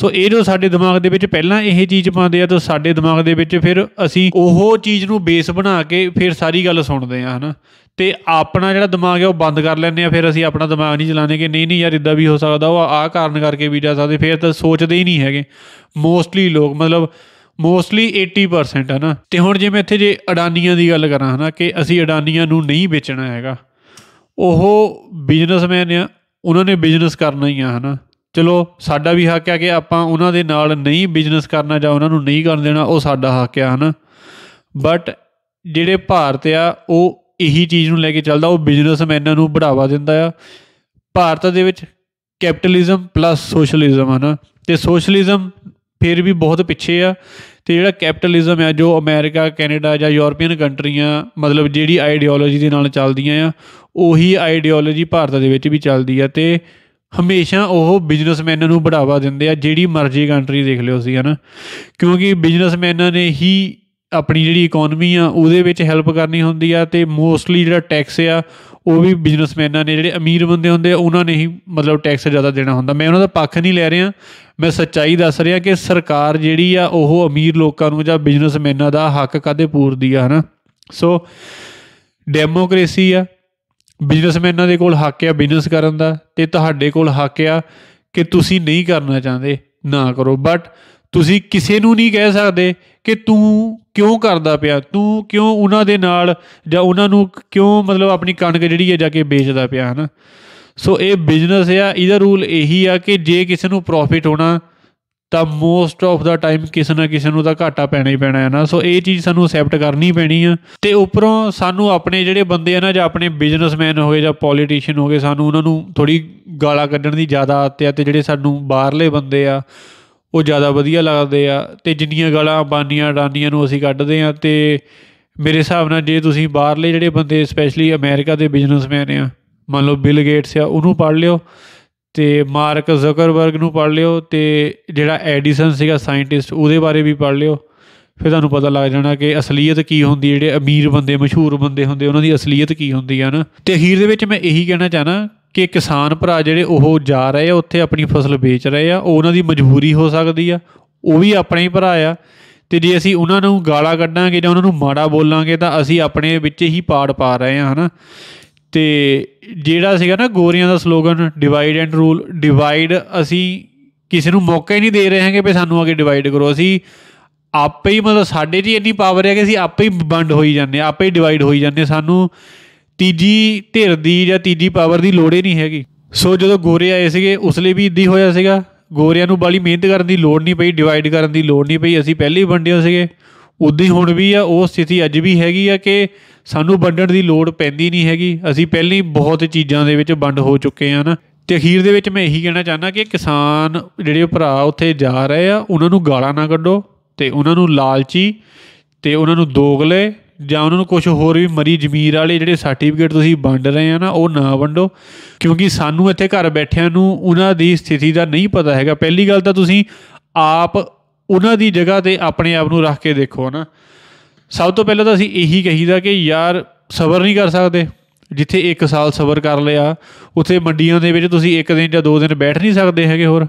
ਸੋ ਇਹ ਜੋ ਸਾਡੇ ਦਿਮਾਗ ਦੇ ਵਿੱਚ ਪਹਿਲਾਂ ਇਹ ਚੀਜ਼ ਪਾਉਂਦੇ ਆ ਤਾਂ ਸਾਡੇ ਦਿਮਾਗ ਦੇ ਵਿੱਚ ਫਿਰ ਅਸੀਂ ਉਹ ਚੀਜ਼ ਨੂੰ ਬੇਸ ਬਣਾ ਕੇ ਫਿਰ ਸਾਰੀ ਗੱਲ ਸੁਣਦੇ ਆ ਹਨਾ ਤੇ ਆਪਣਾ ਜਿਹੜਾ ਦਿਮਾਗ ਹੈ ਉਹ ਬੰਦ ਕਰ ਲੈਂਦੇ ਆ ਫਿਰ ਅਸੀਂ ਆਪਣਾ ਦਿਮਾਗ ਨਹੀਂ ਚਲਾਉਂਦੇ ਕਿ ਨਹੀਂ ਨਹੀਂ ਯਾਰ ਇਦਾਂ ਵੀ ਹੋ ਸਕਦਾ ਉਹ ਆਹ ਕਾਰਨ ਕਰਕੇ ਵੀ ਜਾ ਸਕਦੇ ਫਿਰ ਤਾਂ ਸੋਚਦੇ ਹੀ ਨਹੀਂ ਹੈਗੇ ਮੋਸਟਲੀ ਲੋਕ ਮਤਲਬ ਮੋਸਟਲੀ 80% ਹੈ ਨਾ ਤੇ ਹੁਣ ਜਿਵੇਂ ਇੱਥੇ ਜੇ ਅਡਾਨੀਆਂ ਦੀ ਗੱਲ ਕਰਾਂ ਹਨਾ ਕਿ ਅਸੀਂ ਅਡਾਨੀਆਂ ਨੂੰ ਨਹੀਂ ਵੇਚਣਾ ਹੈਗਾ ਉਹ ਬਿਜ਼ਨਸਮੈਨ ਆ ਉਹਨਾਂ ਨੇ ਬਿਜ਼ਨਸ ਕਰਨਾ ਹੀ ਆ ਹਨਾ ਚਲੋ ਸਾਡਾ ਵੀ ਹੱਕ ਹੈ ਕਿ ਆਪਾਂ ਉਹਨਾਂ ਦੇ ਨਾਲ ਨਹੀਂ ਬਿਜ਼ਨਸ ਕਰਨਾ ਜਾਂ ਉਹਨਾਂ ਨੂੰ ਨਹੀਂ ਕਰਨ ਦੇਣਾ ਉਹ ਸਾਡਾ ਹੱਕ ਹੈ ਹਨ ਬਟ ਜਿਹੜੇ ਭਾਰਤ ਆ ਉਹ ਇਹੀ ਚੀਜ਼ ਨੂੰ ਲੈ ਕੇ ਚੱਲਦਾ ਉਹ ਬਿਜ਼ਨਸਮੈਨਾਂ ਨੂੰ ਬੜਾਵਾ ਦਿੰਦਾ ਆ ਭਾਰਤ ਦੇ ਵਿੱਚ ਕੈਪੀਟਲਿਜ਼ਮ ਪਲੱਸ ਸੋਸ਼ਲਿਜ਼ਮ ਹਨ ਤੇ ਸੋਸ਼ਲਿਜ਼ਮ ਫਿਰ ਵੀ ਬਹੁਤ ਪਿੱਛੇ ਆ ਤੇ ਜਿਹੜਾ ਕੈਪੀਟਲਿਜ਼ਮ ਆ ਜੋ ਅਮਰੀਕਾ ਕੈਨੇਡਾ ਜਾਂ ਯੂਰੋਪੀਅਨ ਕੰਟਰੀਆਂ ਮਤਲਬ ਜਿਹੜੀ ਆਈਡੀਓਲੋਜੀ ਦੇ ਨਾਲ ਚੱਲਦੀਆਂ ਆ ਉਹੀ ਆਈਡੀਓਲੋਜੀ ਭਾਰਤ ਦੇ ਵਿੱਚ ਵੀ ਚੱਲਦੀ ਆ ਤੇ ਹਮੇਸ਼ਾ ਉਹ ਬਿਜ਼ਨਸਮੈਨ ਨੂੰ ਬੜਾਵਾ ਦਿੰਦੇ ਆ ਜਿਹੜੀ ਮਰਜ਼ੀ ਕੰਟਰੀ ਦੇਖ ਲਿਓ ਸੀ ਹਨਾ ਕਿਉਂਕਿ ਬਿਜ਼ਨਸਮੈਨਾਂ ਨੇ ਹੀ ਆਪਣੀ ਜਿਹੜੀ ਇਕਨੋਮੀ ਆ ਉਹਦੇ ਵਿੱਚ ਹੈਲਪ ਕਰਨੀ ਹੁੰਦੀ ਆ ਤੇ ਮੋਸਟਲੀ ਜਿਹੜਾ ਟੈਕਸ ਆ ਉਹ ਵੀ ਬਿਜ਼ਨਸਮੈਨਾਂ ਨੇ ਜਿਹੜੇ ਅਮੀਰ ਬੰਦੇ ਹੁੰਦੇ ਆ ਉਹਨਾਂ ਨੇ ਹੀ ਮਤਲਬ ਟੈਕਸ ਜ਼ਿਆਦਾ ਦੇਣਾ ਹੁੰਦਾ ਮੈਂ ਉਹਨਾਂ ਦਾ ਪੱਖ ਨਹੀਂ ਲੈ ਰਿਹਾ ਮੈਂ ਸੱਚਾਈ ਦੱਸ ਰਿਹਾ ਕਿ ਸਰਕਾਰ ਜਿਹੜੀ ਆ ਉਹ ਅਮੀਰ ਲੋਕਾਂ ਨੂੰ ਜਾਂ ਬਿਜ਼ਨਸਮੈਨਾਂ ਦਾ ਹੱਕ ਕਦੇ ਪੂਰਦੀ ਆ ਹਨਾ ਸੋ ਡੈਮੋਕ੍ਰੇਸੀ ਆ ਇਹਨਾਂ ਦੇ ਕੋਲ ਹੱਕ ਆ ਬਿਜ਼ਨਸ ਕਰਨ ਦਾ ਤੇ ਤੁਹਾਡੇ ਕੋਲ ਹੱਕ ਆ ਕਿ ਤੁਸੀਂ ਨਹੀਂ ਕਰਨਾ ਚਾਹੁੰਦੇ ਨਾ ਕਰੋ ਬਟ ਤੁਸੀਂ ਕਿਸੇ ਨੂੰ ਨਹੀਂ ਕਹਿ ਸਕਦੇ ਕਿ ਤੂੰ ਕਿਉਂ ਕਰਦਾ ਪਿਆ ਤੂੰ ਕਿਉਂ ਉਹਨਾਂ ਦੇ ਨਾਲ ਜਾਂ ਉਹਨਾਂ ਨੂੰ ਕਿਉਂ ਮਤਲਬ ਆਪਣੀ ਕਣਕ ਜਿਹੜੀ ਹੈ ਜਾ ਕੇ ਵੇਚਦਾ ਪਿਆ ਹਨਾ ਸੋ ਇਹ ਬਿਜ਼ਨਸ ਆ ਇਹਦਾ ਰੂਲ ਇਹੀ ਆ ਕਿ ਜੇ ਕਿਸੇ ਨੂੰ ਪ੍ਰੋਫਿਟ ਹੋਣਾ ਤਾਂ ਮੋਸਟ ਆਫ ਦਾ ਟਾਈਮ ਕਿਸੇ ਨਾ ਕਿਸੇ ਨੂੰ ਤਾਂ ਘਾਟਾ ਪੈਣਾ ਹੀ ਪੈਣਾ ਹੈ ਨਾ ਸੋ ਇਹ ਚੀਜ਼ ਸਾਨੂੰ ਅਸੈਪਟ ਕਰਨੀ ਪੈਣੀ ਆ ਤੇ ਉੱਪਰੋਂ ਸਾਨੂੰ ਆਪਣੇ ਜਿਹੜੇ ਬੰਦੇ ਆ ਨਾ ਜਾਂ ਆਪਣੇ ਬਿਜ਼ਨਸਮੈਨ ਹੋਗੇ ਜਾਂ ਪੋਲੀਟੀਸ਼ੀਅਨ ਹੋਗੇ ਸਾਨੂੰ ਉਹਨਾਂ ਨੂੰ ਥੋੜੀ ਗਾਲਾਂ ਕੱਢਣ ਦੀ ਜ਼ਿਆਦਾ ਆਦਤ ਆ ਤੇ ਜਿਹੜੇ ਸਾਨੂੰ ਬਾਹਰਲੇ ਬੰਦੇ ਆ ਉਹ ਜ਼ਿਆਦਾ ਵਧੀਆ ਲੱਗਦੇ ਆ ਤੇ ਜਿੰਨੀਆਂ ਗਾਲਾਂ ਬਾਨੀਆਂ ਡਾਨੀਆਂ ਨੂੰ ਅਸੀਂ ਕੱਢਦੇ ਆ ਤੇ ਮੇਰੇ ਹਿਸਾਬ ਨਾਲ ਜੇ ਤੁਸੀਂ ਬਾਹਰਲੇ ਜਿਹੜੇ ਬੰਦੇ ਸਪੈਸ਼ਲੀ ਅਮਰੀਕਾ ਦੇ ਬਿਜ਼ਨਸਮੈਨ ਆ ਮੰਨ ਲਓ ਬਿਲ ਗੇਟਸ ਆ ਉਹਨੂੰ ਪੜ ਲਿਓ ਤੇ ਮਾਰਕ ਜ਼ਕਰਬਰਗ ਨੂੰ ਪੜ ਲਿਓ ਤੇ ਜਿਹੜਾ ਐਡੀਸਨ ਸੀਗਾ ਸਾਇੰਟਿਸਟ ਉਹਦੇ ਬਾਰੇ ਵੀ ਪੜ ਲਿਓ ਫਿਰ ਤੁਹਾਨੂੰ ਪਤਾ ਲੱਗ ਜਾਣਾ ਕਿ ਅਸਲੀਅਤ ਕੀ ਹੁੰਦੀ ਜਿਹੜੇ ਅਮੀਰ ਬੰਦੇ ਮਸ਼ਹੂਰ ਬੰਦੇ ਹੁੰਦੇ ਉਹਨਾਂ ਦੀ ਅਸਲੀਅਤ ਕੀ ਹੁੰਦੀ ਹੈ ਨਾ ਤੇ ਅਖੀਰ ਦੇ ਵਿੱਚ ਮੈਂ ਇਹੀ ਕਹਿਣਾ ਚਾਹਨਾ ਕਿ ਕਿਸਾਨ ਭਰਾ ਜਿਹੜੇ ਉਹ ਜਾ ਰਹੇ ਆ ਉੱਥੇ ਆਪਣੀ ਫਸਲ ਵੇਚ ਰਹੇ ਆ ਉਹਨਾਂ ਦੀ ਮਜਬੂਰੀ ਹੋ ਸਕਦੀ ਆ ਉਹ ਵੀ ਆਪਣੇ ਹੀ ਭਰਾ ਆ ਤੇ ਜੇ ਅਸੀਂ ਉਹਨਾਂ ਨੂੰ ਗਾਲਾਂ ਕੱਢਾਂਗੇ ਜਾਂ ਉਹਨਾਂ ਨੂੰ ਮਾੜਾ ਬੋਲਾਂਗੇ ਤਾਂ ਅਸੀਂ ਆਪਣੇ ਵਿੱਚ ਹੀ ਪਾੜ ਪਾ ਰਹੇ ਆ ਹਨਾ ਤੇ ਜਿਹੜਾ ਸੀਗਾ ਨਾ ਗੋਰੀਆਂ ਦਾ slogan divide and rule divide ਅਸੀਂ ਕਿਸੇ ਨੂੰ ਮੌਕਾ ਹੀ ਨਹੀਂ ਦੇ ਰਹੇ ਹਾਂਗੇ ਵੀ ਸਾਨੂੰ ਅੱਗੇ ਡਿਵਾਈਡ ਕਰੋ ਅਸੀਂ ਆਪੇ ਹੀ ਮਤਲਬ ਸਾਡੇ ਦੀ ਇੰਨੀ ਪਾਵਰ ਹੈ ਕਿ ਅਸੀਂ ਆਪੇ ਹੀ ਵੰਡ ਹੋਈ ਜਾਂਦੇ ਆਪੇ ਹੀ ਡਿਵਾਈਡ ਹੋਈ ਜਾਂਦੇ ਸਾਨੂੰ ਤੀਜੀ ਧਿਰ ਦੀ ਜਾਂ ਤੀਜੀ ਪਾਵਰ ਦੀ ਲੋੜ ਹੀ ਨਹੀਂ ਹੈਗੀ ਸੋ ਜਦੋਂ ਗੋਰੇ ਆਏ ਸੀਗੇ ਉਸ ਲਈ ਵੀ ਇਦਾਂ ਹੋਇਆ ਸੀਗਾ ਗੋਰਿਆਂ ਨੂੰ ਬਾਲੀ ਮਿਹਨਤ ਕਰਨ ਦੀ ਲੋੜ ਨਹੀਂ ਪਈ ਡਿਵਾਈਡ ਕਰਨ ਦੀ ਲੋੜ ਨਹੀਂ ਪਈ ਅਸੀਂ ਪਹਿਲੇ ਹੀ ਵੰਡੇ ਹੋ ਸੀਗੇ ਉਦਾਂ ਹੀ ਹੁਣ ਵੀ ਆ ਉਹ ਸਥਿਤੀ ਅੱਜ ਵੀ ਹੈਗੀ ਆ ਕਿ ਸਾਨੂੰ ਵੰਡਣ ਦੀ ਲੋੜ ਪੈਂਦੀ ਨਹੀਂ ਹੈਗੀ ਅਸੀਂ ਪਹਿਲਾਂ ਹੀ ਬਹੁਤ ਚੀਜ਼ਾਂ ਦੇ ਵਿੱਚ ਵੰਡ ਹੋ ਚੁੱਕੇ ਆ ਨਾ ਤੇ ਅਖੀਰ ਦੇ ਵਿੱਚ ਮੈਂ ਇਹੀ ਕਹਿਣਾ ਚਾਹੁੰਦਾ ਕਿ ਕਿਸਾਨ ਜਿਹੜੇ ਭਰਾ ਉੱਥੇ ਜਾ ਰਹੇ ਆ ਉਹਨਾਂ ਨੂੰ ਗਾਲਾਂ ਨਾ ਕੱਢੋ ਤੇ ਉਹਨਾਂ ਨੂੰ ਲਾਲਚੀ ਤੇ ਉਹਨਾਂ ਨੂੰ ਦੋਗਲੇ ਜਾਂ ਉਹਨਾਂ ਨੂੰ ਕੁਝ ਹੋਰ ਵੀ ਮਰੀ ਜ਼ਮੀਰ ਵਾਲੇ ਜਿਹੜੇ ਸਰਟੀਫਿਕੇਟ ਤੁਸੀਂ ਵੰਡ ਰਹੇ ਆ ਨਾ ਉਹ ਨਾ ਵੰਡੋ ਕਿਉਂਕਿ ਸਾਨੂੰ ਇੱਥੇ ਘਰ ਬੈਠਿਆਂ ਨੂੰ ਉਹਨਾਂ ਦੀ ਸਥਿਤੀ ਦਾ ਨਹੀਂ ਪਤਾ ਹੈਗਾ ਪਹਿਲੀ ਗੱਲ ਤਾਂ ਤੁਸੀਂ ਆਪ ਉਹਨਾਂ ਦੀ ਜਗ੍ਹਾ ਤੇ ਆਪਣੇ ਆਪ ਨੂੰ ਰੱਖ ਕੇ ਦੇਖੋ ਨਾ ਸਭ ਤੋਂ ਪਹਿਲਾਂ ਤਾਂ ਅਸੀਂ ਇਹੀ ਕਹੀਦਾ ਕਿ ਯਾਰ ਸਬਰ ਨਹੀਂ ਕਰ ਸਕਦੇ ਜਿੱਥੇ 1 ਸਾਲ ਸਬਰ ਕਰ ਲਿਆ ਉੱਥੇ ਮੰਡੀਆਂ ਦੇ ਵਿੱਚ ਤੁਸੀਂ 1 ਦਿਨ ਜਾਂ 2 ਦਿਨ ਬੈਠ ਨਹੀਂ ਸਕਦੇ ਹੈਗੇ ਹੋਰ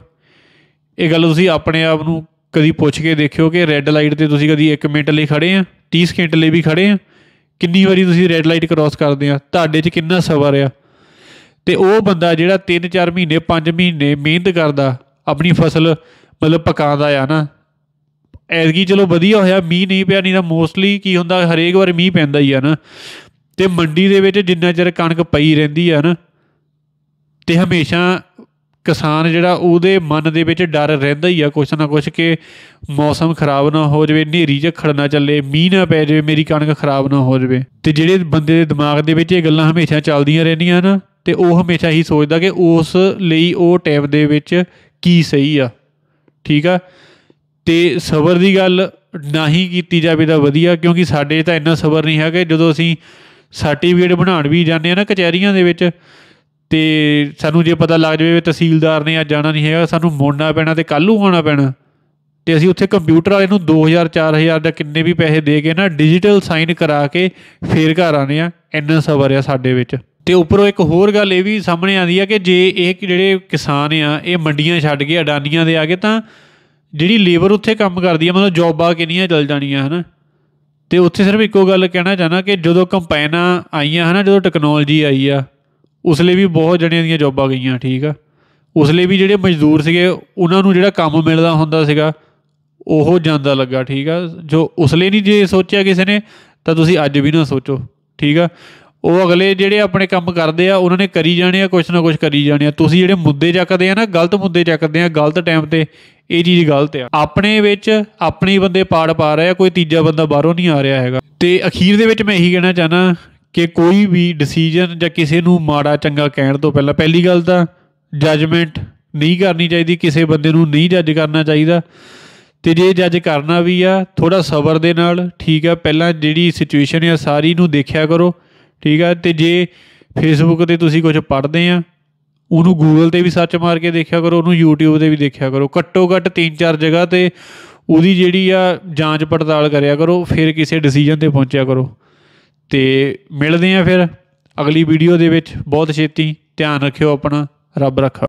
ਇਹ ਗੱਲ ਤੁਸੀਂ ਆਪਣੇ ਆਪ ਨੂੰ ਕਦੀ ਪੁੱਛ ਕੇ ਦੇਖਿਓ ਕਿ ਰੈੱਡ ਲਾਈਟ ਤੇ ਤੁਸੀਂ ਕਦੀ 1 ਮਿੰਟ ਲਈ ਖੜੇ ਆ 30 ਸਕਿੰਟ ਲਈ ਵੀ ਖੜੇ ਆ ਕਿੰਨੀ ਵਾਰੀ ਤੁਸੀਂ ਰੈੱਡ ਲਾਈਟ ਕ੍ਰਾਸ ਕਰਦੇ ਆ ਤੁਹਾਡੇ 'ਚ ਕਿੰਨਾ ਸਬਰ ਆ ਤੇ ਉਹ ਬੰਦਾ ਜਿਹੜਾ 3-4 ਮਹੀਨੇ 5 ਮਹੀਨੇ ਮਿਹਨਤ ਕਰਦਾ ਆਪਣੀ ਫਸਲ ਮਤਲਬ ਪਕਾਉਂਦਾ ਆ ਨਾ ਐਤਕੀ ਚਲੋ ਵਧੀਆ ਹੋਇਆ ਮੀਂਹ ਨਹੀਂ ਪਿਆ ਨਹੀਂ ਤਾਂ ਮੋਸਟਲੀ ਕੀ ਹੁੰਦਾ ਹਰੇਕ ਵਾਰ ਮੀਂਹ ਪੈਂਦਾ ਹੀ ਆ ਨਾ ਤੇ ਮੰਡੀ ਦੇ ਵਿੱਚ ਜਿੰਨਾ ਚਿਰ ਕਣਕ ਪਈ ਰਹਿੰਦੀ ਆ ਨਾ ਤੇ ਹਮੇਸ਼ਾ ਕਿਸਾਨ ਜਿਹੜਾ ਉਹਦੇ ਮਨ ਦੇ ਵਿੱਚ ਡਰ ਰਹਿੰਦਾ ਹੀ ਆ ਕੁਛ ਨਾ ਕੁਛ ਕਿ ਮੌਸਮ ਖਰਾਬ ਨਾ ਹੋ ਜਾਵੇ ਨੇਰੀ ਝਖੜ ਨਾ ਚੱਲੇ ਮੀਂਹ ਨਾ ਪੈ ਜਾਵੇ ਮੇਰੀ ਕਣਕ ਖਰਾਬ ਨਾ ਹੋ ਜਾਵੇ ਤੇ ਜਿਹੜੇ ਬੰਦੇ ਦੇ ਦਿਮਾਗ ਦੇ ਵਿੱਚ ਇਹ ਗੱਲਾਂ ਹਮੇਸ਼ਾ ਚੱਲਦੀਆਂ ਰਹਿੰਦੀਆਂ ਨਾ ਤੇ ਉਹ ਹਮੇਸ਼ਾ ਹੀ ਸੋਚਦਾ ਕਿ ਉਸ ਲਈ ਉਹ ਟਾਈਮ ਦੇ ਵਿੱਚ ਕੀ ਸਹੀ ਆ ਠੀਕ ਆ ਤੇ ਸਬਰ ਦੀ ਗੱਲ ਨਹੀਂ ਕੀਤੀ ਜਾਵੇ ਤਾਂ ਵਧੀਆ ਕਿਉਂਕਿ ਸਾਡੇ ਤਾਂ ਇੰਨਾ ਸਬਰ ਨਹੀਂ ਹੈਗਾ ਜਦੋਂ ਅਸੀਂ ਸਰਟੀਫਿਕੇਟ ਬਣਾਉਣ ਵੀ ਜਾਂਦੇ ਆ ਨਾ ਕਚਹਿਰੀਆਂ ਦੇ ਵਿੱਚ ਤੇ ਸਾਨੂੰ ਜੇ ਪਤਾ ਲੱਗ ਜਾਵੇ ਤਹਿਸੀਲਦਾਰ ਨੇ ਅੱਜ ਜਾਣਾ ਨਹੀਂ ਹੈਗਾ ਸਾਨੂੰ ਮੋੜਨਾ ਪੈਣਾ ਤੇ ਕੱਲੂ ਆਉਣਾ ਪੈਣਾ ਤੇ ਅਸੀਂ ਉੱਥੇ ਕੰਪਿਊਟਰ ਵਾਲੇ ਨੂੰ 2000 4000 ਦਾ ਕਿੰਨੇ ਵੀ ਪੈਸੇ ਦੇ ਕੇ ਨਾ ਡਿਜੀਟਲ ਸਾਈਨ ਕਰਾ ਕੇ ਫੇਰ ਘਰ ਆਨੇ ਆ ਇੰਨਾ ਸਬਰ ਆ ਸਾਡੇ ਵਿੱਚ ਤੇ ਉੱਪਰੋਂ ਇੱਕ ਹੋਰ ਗੱਲ ਇਹ ਵੀ ਸਾਹਮਣੇ ਆਂਦੀ ਆ ਕਿ ਜੇ ਇਹ ਜਿਹੜੇ ਕਿਸਾਨ ਆ ਇਹ ਮੰਡੀਆਂ ਛੱਡ ਕੇ ਅਡਾਨੀਆਂ ਦੇ ਆ ਗਏ ਤਾਂ ਜਿਹੜੀ ਲੇਬਰ ਉੱਥੇ ਕੰਮ ਕਰਦੀ ਹੈ ਮਤਲਬ ਜੌਬਾਂ ਕਿੰਨੀਆਂ ਚੱਲ ਜਾਣੀਆਂ ਹਨਾ ਤੇ ਉੱਥੇ ਸਿਰਫ ਇੱਕੋ ਗੱਲ ਕਹਿਣਾ ਚਾਹਨਾ ਕਿ ਜਦੋਂ ਕੰਪਾਈਨਾਂ ਆਈਆਂ ਹਨਾ ਜਦੋਂ ਟੈਕਨੋਲੋਜੀ ਆਈ ਆ ਉਸ ਲਈ ਵੀ ਬਹੁਤ ਜਣਿਆਂ ਦੀਆਂ ਜੌਬਾਂ ਗਈਆਂ ਠੀਕ ਆ ਉਸ ਲਈ ਵੀ ਜਿਹੜੇ ਮਜ਼ਦੂਰ ਸੀਗੇ ਉਹਨਾਂ ਨੂੰ ਜਿਹੜਾ ਕੰਮ ਮਿਲਦਾ ਹੁੰਦਾ ਸੀਗਾ ਉਹ ਜਾਂਦਾ ਲੱਗਾ ਠੀਕ ਆ ਜੋ ਉਸ ਲਈ ਨਹੀਂ ਜੇ ਸੋਚਿਆ ਕਿਸੇ ਨੇ ਤਾਂ ਤੁਸੀਂ ਅੱਜ ਵੀ ਨਾ ਸੋਚੋ ਠੀਕ ਆ ਉਹ ਅਗਲੇ ਜਿਹੜੇ ਆਪਣੇ ਕੰਮ ਕਰਦੇ ਆ ਉਹਨਾਂ ਨੇ ਕਰੀ ਜਾਣੇ ਆ ਕੁਝ ਨਾ ਕੁਝ ਕਰੀ ਜਾਣੇ ਆ ਤੁਸੀਂ ਜਿਹੜੇ ਮੁੱਦੇ ਚੱਕਦੇ ਆ ਨਾ ਗਲਤ ਮੁੱਦੇ ਚੱਕਦੇ ਆ ਗਲਤ ਟਾਈਮ ਤੇ ਇਹ ਚੀਜ਼ ਗਲਤ ਆ ਆਪਣੇ ਵਿੱਚ ਆਪਣੇ ਬੰਦੇ ਪਾੜ ਪਾ ਰਹੇ ਆ ਕੋਈ ਤੀਜਾ ਬੰਦਾ ਬਾਹਰੋਂ ਨਹੀਂ ਆ ਰਿਹਾ ਹੈਗਾ ਤੇ ਅਖੀਰ ਦੇ ਵਿੱਚ ਮੈਂ ਇਹੀ ਕਹਿਣਾ ਚਾਹਨਾ ਕਿ ਕੋਈ ਵੀ ਡਿਸੀਜਨ ਜਾਂ ਕਿਸੇ ਨੂੰ ਮਾੜਾ ਚੰਗਾ ਕਹਿਣ ਤੋਂ ਪਹਿਲਾਂ ਪਹਿਲੀ ਗੱਲ ਤਾਂ ਜਜਮੈਂਟ ਨਹੀਂ ਕਰਨੀ ਚਾਹੀਦੀ ਕਿਸੇ ਬੰਦੇ ਨੂੰ ਨਹੀਂ ਜੱਜ ਕਰਨਾ ਚਾਹੀਦਾ ਤੇ ਜੇ ਜੱਜ ਕਰਨਾ ਵੀ ਆ ਥੋੜਾ ਸਬਰ ਦੇ ਨਾਲ ਠੀਕ ਆ ਪਹਿਲਾਂ ਜਿਹੜੀ ਸਿਚੁਏਸ਼ਨ ਆ ਸਾਰੀ ਨੂੰ ਦੇਖਿਆ ਕਰੋ ਠੀਕ ਆ ਤੇ ਜੇ ਫੇਸਬੁੱਕ ਤੇ ਤੁਸੀਂ ਕੁਝ ਪੜ੍ਹਦੇ ਆ ਉਹਨੂੰ ਗੂਗਲ ਤੇ ਵੀ ਸਰਚ ਮਾਰ ਕੇ ਦੇਖਿਆ ਕਰੋ ਉਹਨੂੰ YouTube ਤੇ ਵੀ ਦੇਖਿਆ ਕਰੋ ਘੱਟੋ ਘੱਟ 3-4 ਜਗ੍ਹਾ ਤੇ ਉਹਦੀ ਜਿਹੜੀ ਆ ਜਾਂਚ ਪੜਤਾਲ ਕਰਿਆ ਕਰੋ ਫਿਰ ਕਿਸੇ ਡਿਸੀਜਨ ਤੇ ਪਹੁੰਚਿਆ ਕਰੋ ਤੇ ਮਿਲਦੇ ਆਂ ਫਿਰ ਅਗਲੀ ਵੀਡੀਓ ਦੇ ਵਿੱਚ ਬਹੁਤ ਛੇਤੀ ਧਿਆਨ ਰੱਖਿਓ ਆਪਣਾ ਰੱਬ ਰੱਖਾ